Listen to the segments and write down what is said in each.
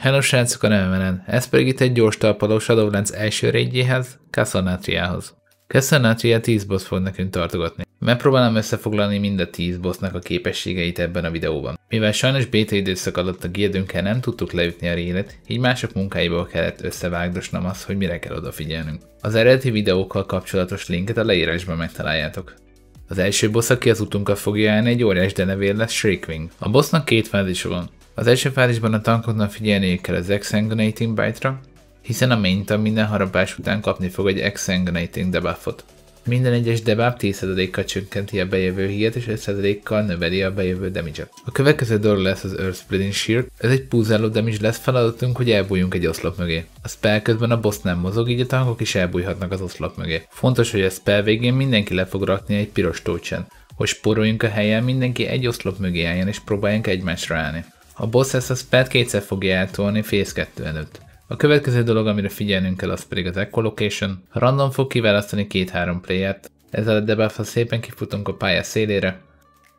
Hello srácok a nevemelen, ez pedig itt egy gyors talpaló Shadowlands első régyéhez, Cassonatriához. Cassanatria 10 boss fog nekünk tartogatni. Megpróbálom összefoglalni mind a 10 bossnak a képességeit ebben a videóban. Mivel sajnos beta időszak alatt a gildünkkel nem tudtuk leütni a rélet, így mások munkáiból kellett összevágdosnom azt, hogy mire kell odafigyelnünk. Az eredeti videókkal kapcsolatos linket a leírásban megtaláljátok. Az első boss, aki az utunkat fogja állni, egy óriás denevér lesz Shriekwing. A bossnak két fázisa van. Az első fázisban a tankoknak figyelniük kell az Exsanguinating Bite-ra, hiszen a minta minden harapás után kapni fog egy Exsanguinating debuffot. Minden egyes debuff 10%-kal csökkenti a bejövő hiet és 5%-kal növeli a bejövő damage -et. A következő dolog lesz az Earth Splitting Shield, ez egy púzáló damage lesz feladatunk, hogy elbújjunk egy oszlop mögé. A spell közben a boss nem mozog, így a tankok is elbújhatnak az oszlop mögé. Fontos, hogy a spell végén mindenki le fog rakni egy piros tócsen, hogy sporoljunk a helyen, mindenki egy oszlop mögé álljon és próbáljunk egymásra állni. A boss ezt a spelt kétszer fogja eltolni Phase 2 előtt. A következő dolog, amire figyelnünk kell, az pedig az Echolocation. Random fog kiválasztani két-három playert, ezzel a debuff szépen kifutunk a pálya szélére,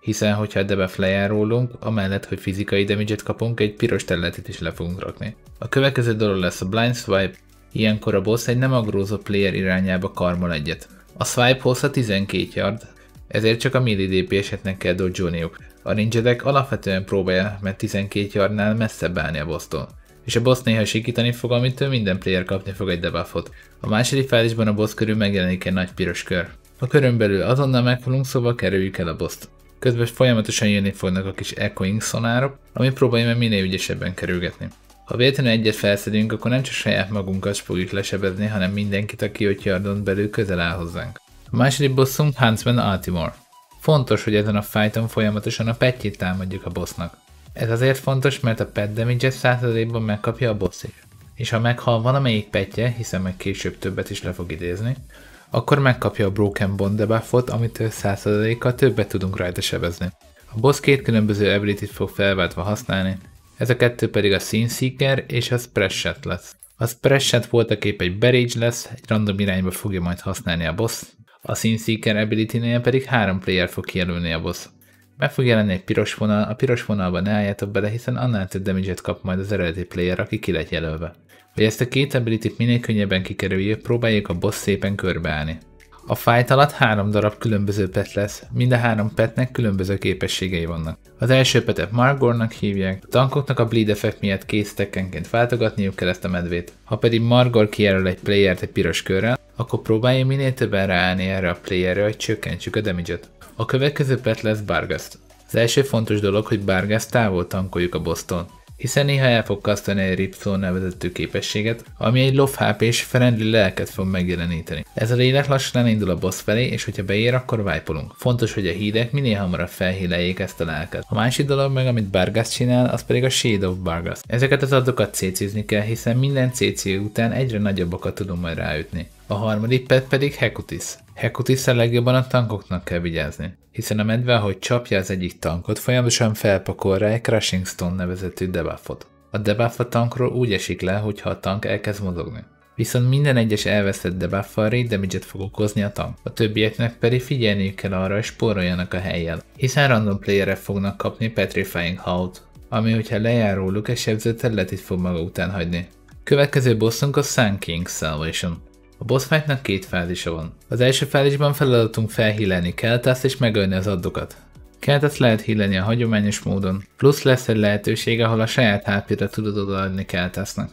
hiszen hogyha a debuff rólunk, amellett, hogy fizikai damage kapunk, egy piros területet is le fogunk rakni. A következő dolog lesz a Blind Swipe, ilyenkor a boss egy nem agrózó player irányába karmol egyet. A swipe hossza 12 yard, ezért csak a melee DPS-etnek kell dodzsolniuk. A rangerek alapvetően próbálja, mert 12 yardnál messzebb állni a bossztól. És a boss néha sikítani fog, amitől minden player kapni fog egy debuffot. A második fázisban a boss körül megjelenik egy nagy piros kör. A körön belül azonnal meghalunk, szóval kerüljük el a bosst. Közben folyamatosan jönni fognak a kis echoing szonárok, ami próbálja meg minél ügyesebben kerülgetni. Ha véletlenül egyet felszedünk, akkor nem csak saját magunkat fogjuk lesebezni, hanem mindenkit, aki 5 yardon belül közel áll hozzánk. A második bosszunk Huntsman Altimore. Fontos, hogy ezen a fighton folyamatosan a petjét támadjuk a bossnak. Ez azért fontos, mert a pet damage et százalékban megkapja a boss is. És ha meghal valamelyik petje, hiszen meg később többet is le fog idézni, akkor megkapja a Broken Bond debuffot, amitől százalékkal többet tudunk rajta sebezni. A boss két különböző ability fog felváltva használni, ez a kettő pedig a Scene Seeker és a Spreadshot lesz. A Spreadshot voltaképp egy Barrage lesz, egy random irányba fogja majd használni a boss, a Sinseeker ability-nél pedig három player fog kijelölni a boss. Meg fog jelenni egy piros vonal, a piros vonalban ne álljátok bele, hiszen annál több damage kap majd az eredeti player, aki ki lett jelölve. Hogy ezt a két ability minél könnyebben kikerüljük, próbáljuk a boss szépen körbeállni. A fight alatt három darab különböző pet lesz, mind a három petnek különböző képességei vannak. Az első petet Margornak hívják, a tankoknak a bleed effekt miatt késztekkenként váltogatniuk kell ezt a medvét. Ha pedig Margor kijelöl egy playert egy piros körrel, akkor próbálj minél többen ráállni erre a playerre, hogy csökkentsük a damage -ot. A következő pet lesz Bargast. Az első fontos dolog, hogy Bargast távol tankoljuk a boston hiszen néha el fog kasztani egy Ripson nevezettő képességet, ami egy love hp és friendly lelket fog megjeleníteni. Ez a lélek lassan indul a boss felé, és hogyha beér, akkor vájpolunk. Fontos, hogy a hídek minél hamarabb felhíleljék ezt a lelket. A másik dolog meg, amit Bargast csinál, az pedig a Shade of Bargast. Ezeket az adokat cécizni kell, hiszen minden CC után egyre nagyobbakat tudunk majd ráütni. A harmadik pet pedig Hekutis. Hekutis a legjobban a tankoknak kell vigyázni, hiszen a medve, hogy csapja az egyik tankot, folyamatosan felpakol rá egy Crushing Stone nevezetű debuffot. A debuff a tankról úgy esik le, hogyha a tank elkezd mozogni. Viszont minden egyes elveszett debuffal raid damage fog okozni a tank, a többieknek pedig figyelniük kell arra, hogy spóroljanak a helyen, hiszen random playerre fognak kapni Petrifying Hout, ami hogyha lejár róluk, egy sebző területét fog maga után hagyni. Következő bosszunk a Sun King Salvation. A boss fightnak két fázisa van. Az első fázisban feladatunk felhíleni Keltaszt és megölni az addokat. Keltaszt lehet híleni a hagyományos módon, plusz lesz egy lehetőség, ahol a saját hp tudod odaadni Keltasznak.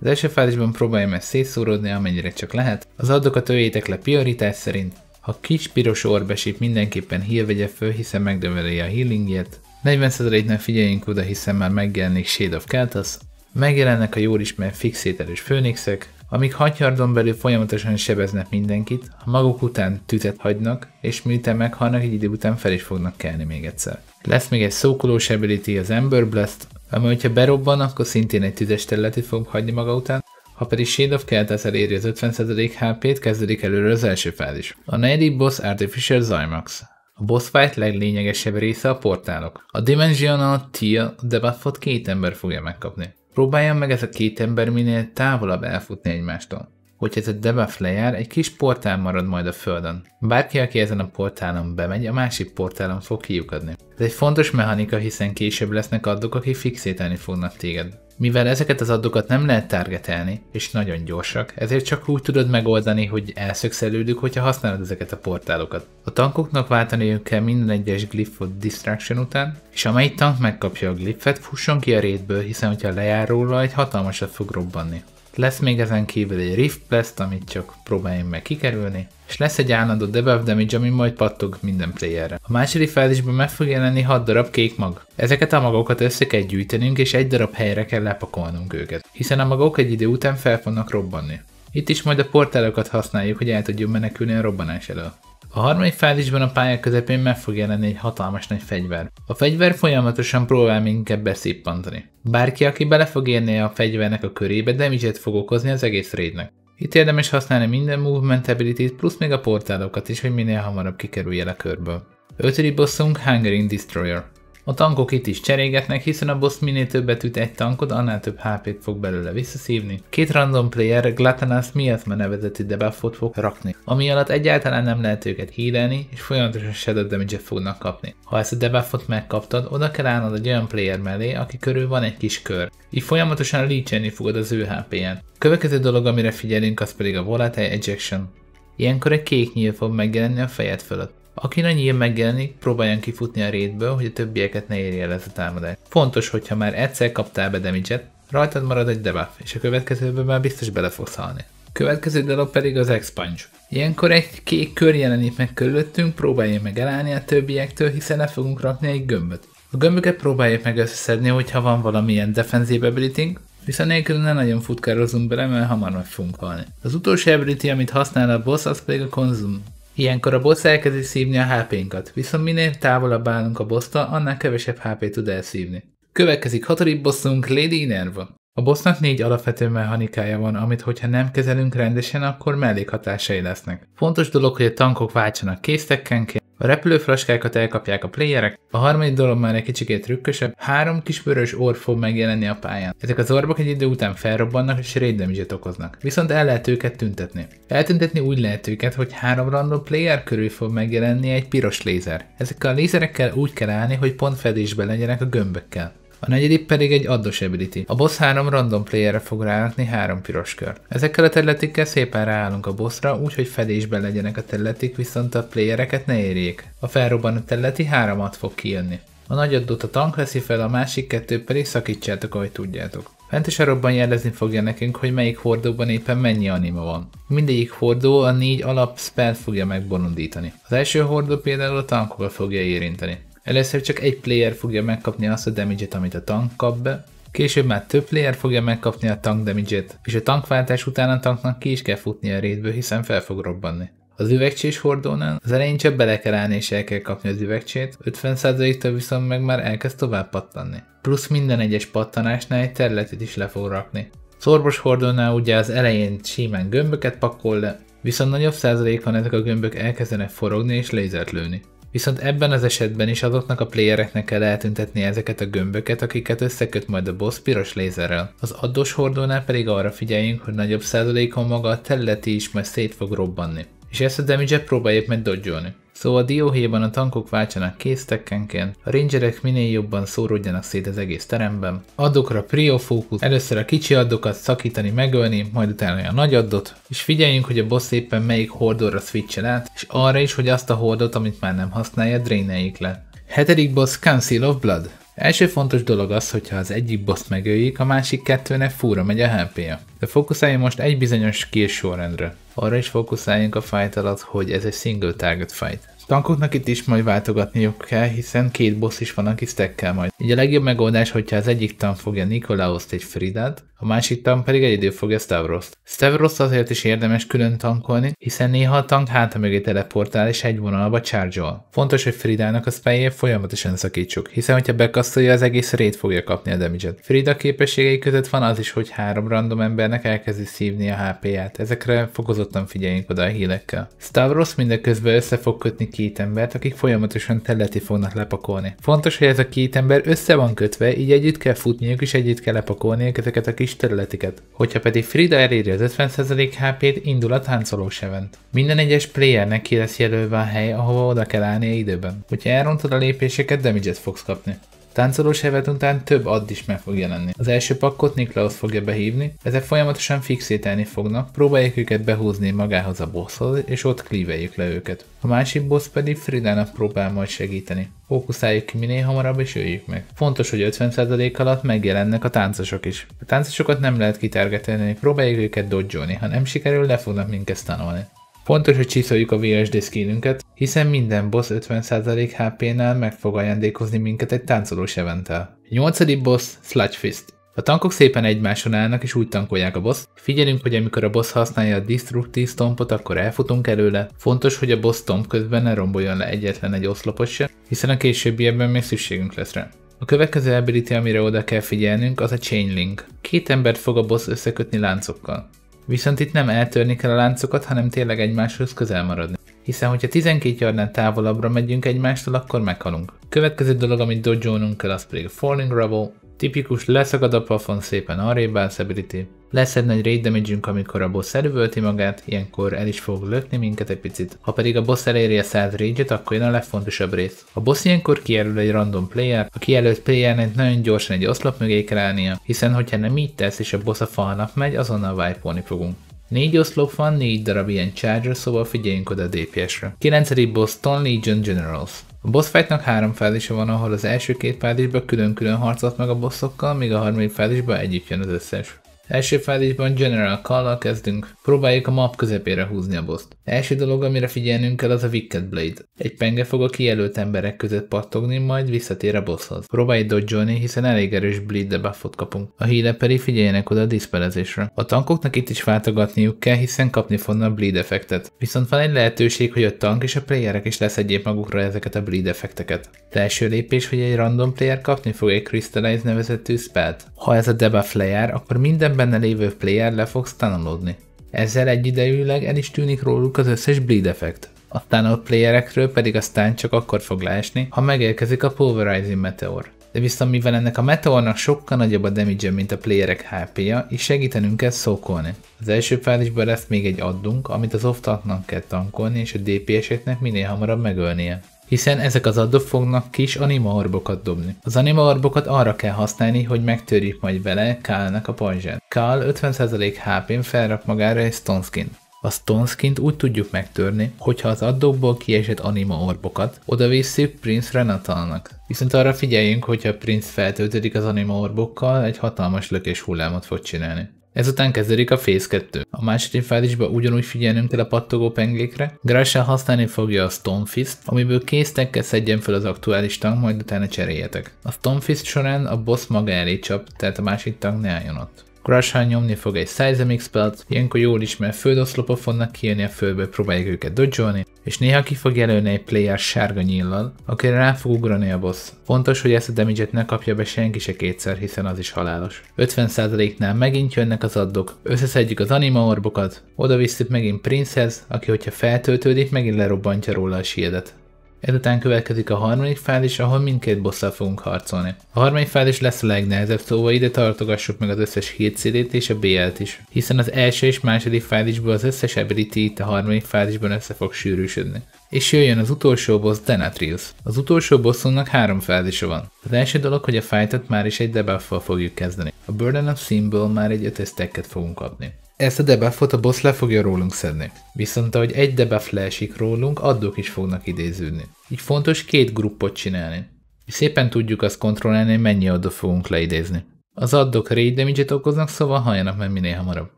Az első fázisban próbálj meg szétszórodni, amennyire csak lehet. Az addokat öljétek le prioritás szerint. Ha kis piros orbesít mindenképpen heal vegye föl, hiszen megdöveli a healingjét. 40%-nál figyeljünk oda, hiszen már megjelenik Shade of Keltasz. Megjelennek a jól ismert fixételős főnixek, amíg hatyardon belül folyamatosan sebeznek mindenkit, maguk után tüzet hagynak, és miután meghalnak, egy idő után fel is fognak kelni még egyszer. Lesz még egy szókolós ability, az Ember Blast, ami hogyha berobban, akkor szintén egy tüzes területet fog hagyni maga után, ha pedig Shade of Keltas eléri az 50% HP-t, kezdődik előre az első fázis. A negyedik boss Artificial Zymax. A boss fight leglényegesebb része a portálok. A Dimensional Tia debuffot két ember fogja megkapni. Próbáljam meg ez a két ember minél távolabb elfutni egymástól. Hogy ez a debuff lejár, egy kis portál marad majd a földön. Bárki, aki ezen a portálon bemegy, a másik portálon fog kiukadni. Ez egy fontos mechanika, hiszen később lesznek addok, akik fixételni fognak téged. Mivel ezeket az addokat nem lehet targetelni, és nagyon gyorsak, ezért csak úgy tudod megoldani, hogy elszökszelődük, hogyha használod ezeket a portálokat. A tankoknak váltaniuk kell minden egyes glyphot distraction után, és amelyik tank megkapja a glyphet, fusson ki a rétből, hiszen hogyha lejár róla, egy hatalmasat fog robbanni. Lesz még ezen kívül egy Rift Blast, amit csak próbáljunk meg kikerülni, és lesz egy állandó debuff damage, ami majd pattog minden playerre. A második fázisban meg fog jelenni 6 darab kék mag. Ezeket a magokat össze kell gyűjtenünk, és egy darab helyre kell lepakolnunk őket, hiszen a magok egy idő után fel fognak robbanni. Itt is majd a portálokat használjuk, hogy el tudjunk menekülni a robbanás elől. A harmadik fázisban a pálya közepén meg fog jelenni egy hatalmas nagy fegyver. A fegyver folyamatosan próbál minket beszippantani. Bárki, aki bele fog érni a fegyvernek a körébe, damage fog okozni az egész raidnek. Itt érdemes használni minden movement ability plusz még a portálokat is, hogy minél hamarabb kikerülje a körből. Ötödik bosszunk Hungering Destroyer. A tankok itt is cserégetnek, hiszen a boss minél többet üt egy tankod, annál több HP-t fog belőle visszaszívni. Két random player Glatanas miatt nevezeti debuffot fog rakni, ami alatt egyáltalán nem lehet őket hírelni, és folyamatosan shadow damage-et fognak kapni. Ha ezt a debuffot megkaptad, oda kell állnod egy olyan player mellé, aki körül van egy kis kör. Így folyamatosan leechenni fogod az ő HP-en. Következő dolog, amire figyelünk, az pedig a volatile ejection. Ilyenkor egy kék nyíl fog megjelenni a fejed fölött. Aki annyi megjelenik, próbáljon kifutni a rétből, hogy a többieket ne érje el ez a támadás. Fontos, hogyha már egyszer kaptál be damage rajtad marad egy debuff, és a következőben már biztos bele fogsz halni. Következő dolog pedig az expunge. Ilyenkor egy kék kör jelenik meg körülöttünk, próbálja meg elállni a többiektől, hiszen le fogunk rakni egy gömböt. A gömböket próbáljuk meg összeszedni, hogyha van valamilyen defensive ability viszont nélkül nem nagyon futkározunk bele, mert hamar meg fogunk halni. Az utolsó ability, amit használ a boss, az pedig a konzum. Ilyenkor a boss elkezdi szívni a HP-nkat, viszont minél távolabb állunk a bossztól, annál kevesebb HP tud elszívni. Következik hatodik bosszunk Lady Inerva. A bossnak négy alapvető mechanikája van, amit hogyha nem kezelünk rendesen, akkor mellékhatásai lesznek. Fontos dolog, hogy a tankok váltsanak késztekkenként, a repülőfraskákat elkapják a playerek, a harmadik dolog már egy kicsikét trükkösebb, három kis vörös orr fog megjelenni a pályán. Ezek az orbok egy idő után felrobbannak és raid okoznak, viszont el lehet őket tüntetni. Eltüntetni úgy lehet őket, hogy három random player körül fog megjelenni egy piros lézer. Ezekkel a lézerekkel úgy kell állni, hogy pont fedésben legyenek a gömbökkel. A negyedik pedig egy addos ability. A boss három random playerre fog rárakni három piros kör. Ezekkel a területikkel szépen ráállunk a bossra, úgyhogy fedésben legyenek a területik, viszont a playereket ne érjék. A felrobbanó területi háromat fog kijönni. A nagy a tank veszi fel, a másik kettő pedig szakítsátok, ahogy tudjátok. Fent a sarokban jelezni fogja nekünk, hogy melyik hordóban éppen mennyi anima van. Mindegyik hordó a négy alap spell fogja megbonondítani. Az első hordó például a tankokat fogja érinteni. Először csak egy player fogja megkapni azt a damage-et, amit a tank kap be, Később már több player fogja megkapni a tank damage és a tankváltás után a tanknak ki is kell futni a raidből, hiszen fel fog robbanni. Az üvegcsés hordónál az elején csak bele kell állni és el kell kapni az üvegcsét, 50%-tól viszont meg már elkezd tovább pattanni. Plusz minden egyes pattanásnál egy területet is le fog rakni. Szorbos hordónál ugye az elején simán gömböket pakol le, viszont nagyobb százalékon ezek a gömbök elkezdenek forogni és lézert lőni. Viszont ebben az esetben is azoknak a playereknek kell eltüntetni ezeket a gömböket, akiket összeköt majd a boss piros lézerrel. Az adós hordónál pedig arra figyeljünk, hogy nagyobb százalékon maga a területi is majd szét fog robbanni és ezt a damage-et próbálják meg dodgyolni. Szóval a dióhéjban a tankok váltsanak kéztekkenként, a rangerek minél jobban szóródjanak szét az egész teremben, addokra priofókusz, először a kicsi addokat szakítani, megölni, majd utána a nagy addot, és figyeljünk, hogy a boss éppen melyik hordóra switchel át, és arra is, hogy azt a hordot, amit már nem használja, dréneljék le. Hetedik boss Council of Blood. Első fontos dolog az, hogyha az egyik boss megöljük, a másik kettőnek fúra megy a HP-ja. De fókuszáljunk most egy bizonyos kill sorrendre. Arra is fókuszáljunk a fight alatt, hogy ez egy single target fight. Tankoknak itt is majd váltogatniuk kell, hiszen két boss is van, aki stackkel majd. Így a legjobb megoldás, hogyha az egyik tank fogja Nikolaoszt egy Fridát, a másik tank pedig egyedül fogja Stavroszt. Stavroszt azért is érdemes külön tankolni, hiszen néha a tank háta mögé teleportál és egy vonalba charge -ol. Fontos, hogy Fridának a spelljét folyamatosan szakítsuk, hiszen hogyha bekasztolja, az egész rét fogja kapni a damage -et. Frida képességei között van az is, hogy három random embernek elkezdi szívni a HP-ját, ezekre fokozottan figyeljünk oda a hílekkel. Stavros mindeközben össze fog kötni két embert, akik folyamatosan területi fognak lepakolni. Fontos, hogy ez a két ember össze van kötve, így együtt kell futniuk és együtt kell lepakolniuk ezeket a kis területeket. Hogyha pedig Frida eléri az 50% HP-t, indul a táncoló event. Minden egyes playernek ki lesz jelölve a hely, ahova oda kell állnia időben. Hogyha elrontod a lépéseket, damage-et fogsz kapni. Táncolós hevet után több add is meg fog jelenni. Az első pakkot Niklaus fogja behívni, ezek folyamatosan fixételni fognak, próbálják őket behúzni magához a bosshoz, és ott klíveljük le őket. A másik boss pedig Fridának próbál majd segíteni. Fókuszáljuk ki minél hamarabb és öljük meg. Fontos, hogy 50% alatt megjelennek a táncosok is. A táncosokat nem lehet kitergetelni, próbáljuk őket dodgyolni, ha nem sikerül, le fognak minket tanulni. Fontos, hogy csiszoljuk a VSD skillünket, hiszen minden boss 50% HP-nál meg fog ajándékozni minket egy táncolós eventtel. 8. boss Sludge Fist. A tankok szépen egymáson állnak és úgy tankolják a boss. Figyelünk, hogy amikor a boss használja a destructive stompot, akkor elfutunk előle. Fontos, hogy a boss stomp közben ne romboljon le egyetlen egy oszlopot se, hiszen a ebben még szükségünk lesz rá. A következő ability, amire oda kell figyelnünk, az a Chain Link. Két embert fog a boss összekötni láncokkal. Viszont itt nem eltörni kell a láncokat, hanem tényleg egymáshoz közel maradni hiszen hogyha 12 yardnál távolabbra megyünk egymástól, akkor meghalunk. Következő dolog, amit dodge kell, az pedig Falling Rubble, tipikus leszakad a plafon szépen a állsz ability. Lesz egy nagy raid damage amikor a boss erővölti magát, ilyenkor el is fog lökni minket egy picit. Ha pedig a boss eléri a 100 rage akkor jön a legfontosabb rész. A boss ilyenkor kijelöl egy random player, a kijelölt playernek nagyon gyorsan egy oszlop mögé kell állnia, hiszen hogyha nem így tesz és a boss a falnak megy, azonnal wipe fogunk. Négy oszlop van, négy darab ilyen charger, szóval figyeljünk oda a DPS-re. 9. Boston Legion Generals. A boss fightnak három fázisa van, ahol az első két fázisban külön-külön harcolt meg a bossokkal, míg a harmadik fázisban együtt jön az összes. Első fázisban General call kezdünk. Próbáljuk a map közepére húzni a boszt. Első dolog, amire figyelnünk kell, az a Wicked Blade. Egy penge fog a kijelölt emberek között pattogni, majd visszatér a bosshoz. Próbálj dodge hiszen elég erős bleed debuffot kapunk. A híle pedig figyeljenek oda a diszpelezésre. A tankoknak itt is váltogatniuk kell, hiszen kapni fognak bleed effektet. Viszont van egy lehetőség, hogy a tank és a playerek is leszedjék magukra ezeket a bleed effekteket. De első lépés, hogy egy random player kapni fog egy Crystallize nevezetű spelt. Ha ez a debuff lejár, akkor minden benne lévő player le fog stunolódni. Ezzel egyidejűleg el is tűnik róluk az összes bleed effekt. A tunnel playerekről pedig a stun csak akkor fog leesni, ha megérkezik a pulverizing meteor. De viszont mivel ennek a meteornak sokkal nagyobb a damage mint a playerek HP-ja, így segítenünk kell szókolni. Az első fázisban lesz még egy addunk, amit az off kell tankolni és a DPS-eknek minél hamarabb megölnie hiszen ezek az addok fognak kis animaorbokat dobni. Az animaorbokat arra kell használni, hogy megtörjük majd vele Kálnak a pajzsát. Kál 50% HP-n felrak magára egy Skin. A stoneskint úgy tudjuk megtörni, hogyha az addokból kiesett anima orbokat oda visszük Prince Renatalnak. Viszont arra figyeljünk, hogyha Prince feltöltődik az anima orbokkal, egy hatalmas lökés hullámot fog csinálni. Ezután kezdődik a Phase 2. A második fázisban ugyanúgy figyelnünk kell a pattogó pengékre. Grasha használni fogja a Stone Fist, amiből késztekkel szedjen fel az aktuális tank, majd utána cseréljetek. A Stone Fist során a boss maga elé csap, tehát a másik tank ne álljon ott. Grashán nyomni fog egy Seismic Spelt, ilyenkor jól ismer földoszlopok fognak kijönni a földből, próbálják őket dodgyolni, és néha ki fog jelölni egy player sárga nyíllal, akire rá fog ugrani a boss. Fontos, hogy ezt a damage ne kapja be senki se kétszer, hiszen az is halálos. 50%-nál megint jönnek az addok, összeszedjük az anima orbokat, oda visszük megint Princess, aki hogyha feltöltődik, megint lerobbantja róla a shieldet. Ezután következik a harmadik fázis, ahol mindkét bosszal fogunk harcolni. A harmadik fázis lesz a legnehezebb, szóval ide tartogassuk meg az összes hét CD-t és a BL-t is, hiszen az első és második fázisból az összes ability itt a harmadik fázisban össze fog sűrűsödni. És jöjjön az utolsó boss Denatrius. Az utolsó bosszunknak három fázisa van. Az első dolog, hogy a fight már is egy debuff fogjuk kezdeni. A Burden of Symbol már egy 5 fogunk kapni. Ezt a debuffot a boss le fogja rólunk szedni, viszont ahogy egy debuff leesik rólunk, addok is fognak idéződni. Így fontos két gruppot csinálni. és szépen tudjuk azt kontrollálni, mennyi addok fogunk leidézni. Az addok raid damage okoznak, szóval halljanak meg minél hamarabb.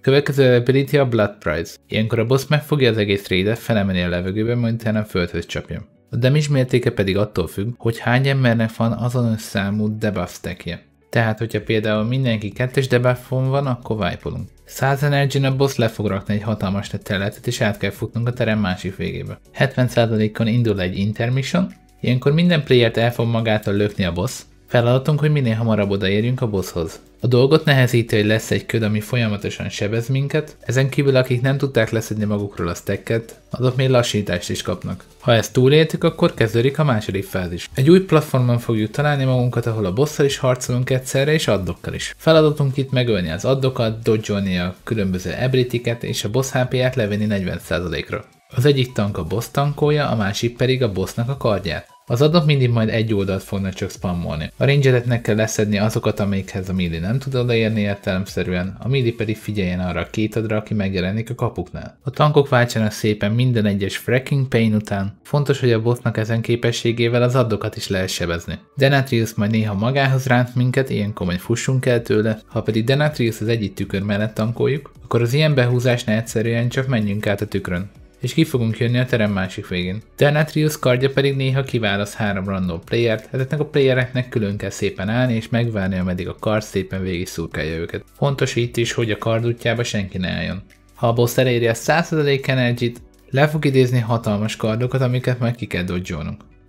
Következő ability a Blood Prize. Ilyenkor a boss megfogja az egész raidet, felemelni a levegőbe, majd utána földhöz csapja. A damage mértéke pedig attól függ, hogy hány embernek van azonos számú debuff stackje. Tehát, hogyha például mindenki kettes debuffon van, akkor -olunk. 100 a boss le fog rakni egy hatalmas területet, és át kell futnunk a terem másik végébe. 70%-on indul egy intermission, ilyenkor minden playert el fog magától lökni a boss, Feladatunk, hogy minél hamarabb odaérjünk a bosshoz. A dolgot nehezíti, hogy lesz egy köd, ami folyamatosan sebez minket, ezen kívül akik nem tudták leszedni magukról a stacket, azok még lassítást is kapnak. Ha ezt túléltük, akkor kezdődik a második fázis. Egy új platformon fogjuk találni magunkat, ahol a bosszal is harcolunk egyszerre és addokkal is. Feladatunk itt megölni az addokat, dodgyolni a különböző ebritiket és a boss HP-ját levenni 40%-ra. Az egyik tank a boss tankolja, a másik pedig a bossnak a kardját. Az adott mindig majd egy oldalt fognak csak spammolni. A rangereknek kell leszedni azokat, amelyikhez a midi nem tud odaérni értelemszerűen, a midi pedig figyeljen arra a két adra, aki megjelenik a kapuknál. A tankok váltsanak szépen minden egyes fracking pain után, fontos, hogy a botnak ezen képességével az addokat is lehesebezni. Denatrius majd néha magához ránt minket, ilyen komoly fussunk el tőle, ha pedig Denatrius az egyik tükör mellett tankoljuk, akkor az ilyen behúzásnál egyszerűen csak menjünk át a tükrön és ki fogunk jönni a terem másik végén. Denatrius kardja pedig néha kiválasz három random playert, hát ezeknek a playereknek külön kell szépen állni és megvárni, ameddig a kard szépen végig szurkálja őket. Fontos itt is, hogy a kard útjába senki ne álljon. Ha a boss eléri a 100% energy le fog idézni hatalmas kardokat, amiket meg ki kell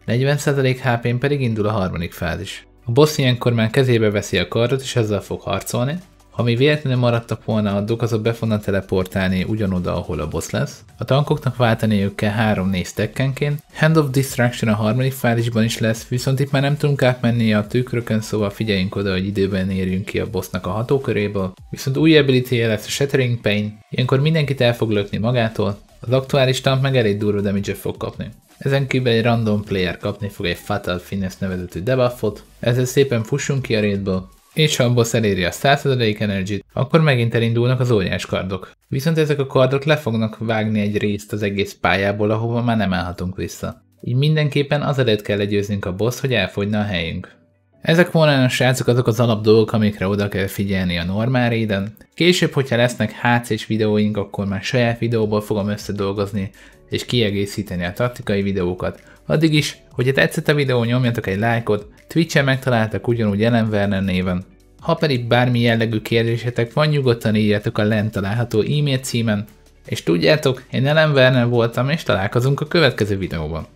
40% HP-n pedig indul a harmadik fázis. A boss ilyenkor már kezébe veszi a kardot és ezzel fog harcolni, ha mi véletlenül maradtak volna adduk, azok be fognak teleportálni ugyanoda, ahol a boss lesz. A tankoknak váltaniuk kell 3-4 stackenként. Hand of Distraction a harmadik fázisban is lesz, viszont itt már nem tudunk átmenni a tükrökön, szóval figyeljünk oda, hogy időben érjünk ki a bossnak a hatóköréből. Viszont új ability lesz a Shattering Pain, ilyenkor mindenkit el fog lökni magától, az aktuális tank meg elég durva damage fog kapni. Ezen kívül egy random player kapni fog egy Fatal Finesse nevezetű debuffot, ezzel szépen fussunk ki a raidből, és ha abból eléri a 100%-ig energit, akkor megint elindulnak az óriás kardok. Viszont ezek a kardok le fognak vágni egy részt az egész pályából, ahova már nem állhatunk vissza. Így mindenképpen az előtt kell legyőznünk a boss, hogy elfogyna a helyünk. Ezek volna a srácok azok az alap dolgok, amikre oda kell figyelni a normál réden. Később, hogyha lesznek hc és videóink, akkor már saját videóból fogom összedolgozni és kiegészíteni a taktikai videókat, Addig is, hogyha tetszett a videó, nyomjatok egy lájkot, Twitch-en megtaláltak ugyanúgy Ellen Werner néven. Ha pedig bármi jellegű kérdésetek van, nyugodtan írjatok a lent található e-mail címen, és tudjátok, én Ellen Werner voltam, és találkozunk a következő videóban.